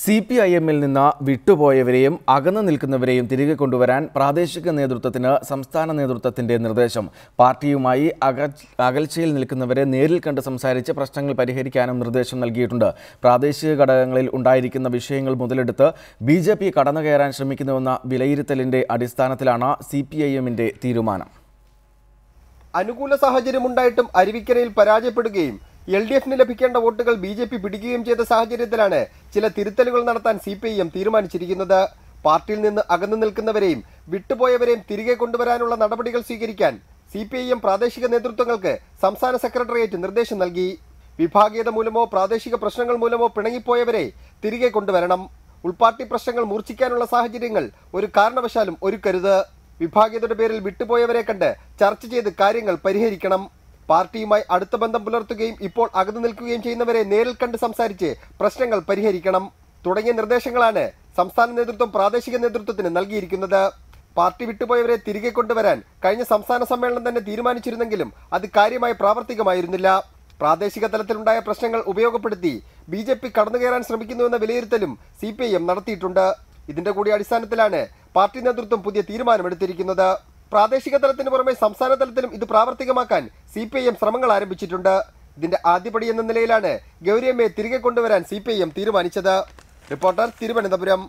C P I എമ്മിൽ നിന്ന് വിട്ടുപോയവരെയും അകന്നു നിൽക്കുന്നവരെയും തിരികെ കൊണ്ടുവരാൻ പ്രാദേശിക നേതൃത്വത്തിന് സംസ്ഥാന നേതൃത്വത്തിന്റെ നിർദ്ദേശം പാർട്ടിയുമായി അകൽച്ചയിൽ നിൽക്കുന്നവരെ നേരിൽ കണ്ട് സംസാരിച്ച് പ്രശ്നങ്ങൾ പരിഹരിക്കാനും നിർദ്ദേശം നൽകിയിട്ടുണ്ട് പ്രാദേശിക ഘടകങ്ങളിൽ ഉണ്ടായിരിക്കുന്ന വിഷയങ്ങൾ മുതലെടുത്ത് ബി ജെ പി കടന്നുകയറാൻ ശ്രമിക്കുന്നുവെന്ന വിലയിരുത്തലിന്റെ അടിസ്ഥാനത്തിലാണ് സി പി ഐ എമ്മിന്റെ തീരുമാനം അനുകൂല സാഹചര്യമുണ്ടായിട്ടും അരുവിക്കരയിൽ പരാജയപ്പെടുകയും എൽ ഡി എഫിന് ലഭിക്കേണ്ട വോട്ടുകൾ ബി ജെ പി പിടിക്കുകയും ചെയ്ത സാഹചര്യത്തിലാണ് ചില തിരുത്തലുകൾ നടത്താൻ സി പി ഐ എം തീരുമാനിച്ചിരിക്കുന്നത് പാർട്ടിയിൽ നിന്ന് അകന്നു നിൽക്കുന്നവരെയും വിട്ടുപോയവരെയും തിരികെ കൊണ്ടുവരാനുള്ള നടപടികൾ സ്വീകരിക്കാൻ സി പി ഐ എം പ്രാദേശിക നേതൃത്വങ്ങൾക്ക് സംസ്ഥാന സെക്രട്ടേറിയറ്റ് നിർദ്ദേശം നൽകി വിഭാഗീയത മൂലമോ പ്രാദേശിക പ്രശ്നങ്ങൾ മൂലമോ പിണങ്ങിപ്പോയവരെ തിരികെ കൊണ്ടുവരണം ഉൾപാർട്ടി പ്രശ്നങ്ങൾ മൂർച്ഛിക്കാനുള്ള സാഹചര്യങ്ങൾ ഒരു കാരണവശാലും ഒരുക്കരുത് വിഭാഗീയതയുടെ പേരിൽ വിട്ടുപോയവരെ കണ്ട് ചർച്ച ചെയ്ത് കാര്യങ്ങൾ പരിഹരിക്കണം പാർട്ടിയുമായി അടുത്ത ബന്ധം പുലർത്തുകയും ഇപ്പോൾ അകന്നു നിൽക്കുകയും ചെയ്യുന്നവരെ നേരിൽ കണ്ട് സംസാരിച്ച് പ്രശ്നങ്ങൾ പരിഹരിക്കണം തുടങ്ങിയ നിർദ്ദേശങ്ങളാണ് സംസ്ഥാന നേതൃത്വം പ്രാദേശിക നേതൃത്വത്തിന് നൽകിയിരിക്കുന്നത് പാർട്ടി വിട്ടുപോയവരെ തിരികെ കൊണ്ടുവരാൻ കഴിഞ്ഞ സംസ്ഥാന സമ്മേളനം തന്നെ തീരുമാനിച്ചിരുന്നെങ്കിലും അത് കാര്യമായി പ്രാവർത്തികമായിരുന്നില്ല പ്രാദേശിക തലത്തിലുണ്ടായ പ്രശ്നങ്ങൾ ഉപയോഗപ്പെടുത്തി ബി ജെ പി കടന്നുകയറാൻ ശ്രമിക്കുന്നുവെന്ന വിലയിരുത്തലും സി പി ഐ എം നടത്തിയിട്ടുണ്ട് ഇതിന്റെ കൂടി അടിസ്ഥാനത്തിലാണ് പാർട്ടി നേതൃത്വം പുതിയ തീരുമാനമെടുത്തിരിക്കുന്നത് പ്രാദേശിക തലത്തിന് പുറമെ സംസ്ഥാന തലത്തിലും ഇത് പ്രാവർത്തികമാക്കാൻ സി പി ഐ എം ശ്രമങ്ങൾ ആരംഭിച്ചിട്ടുണ്ട് ഇതിന്റെ ആദ്യപടി എന്ന നിലയിലാണ് ഗൗരിയമ്മയെ തിരികെ കൊണ്ടുവരാൻ സി പി ഐ എം തീരുമാനിച്ചത് റിപ്പോർട്ടർ തിരുവനന്തപുരം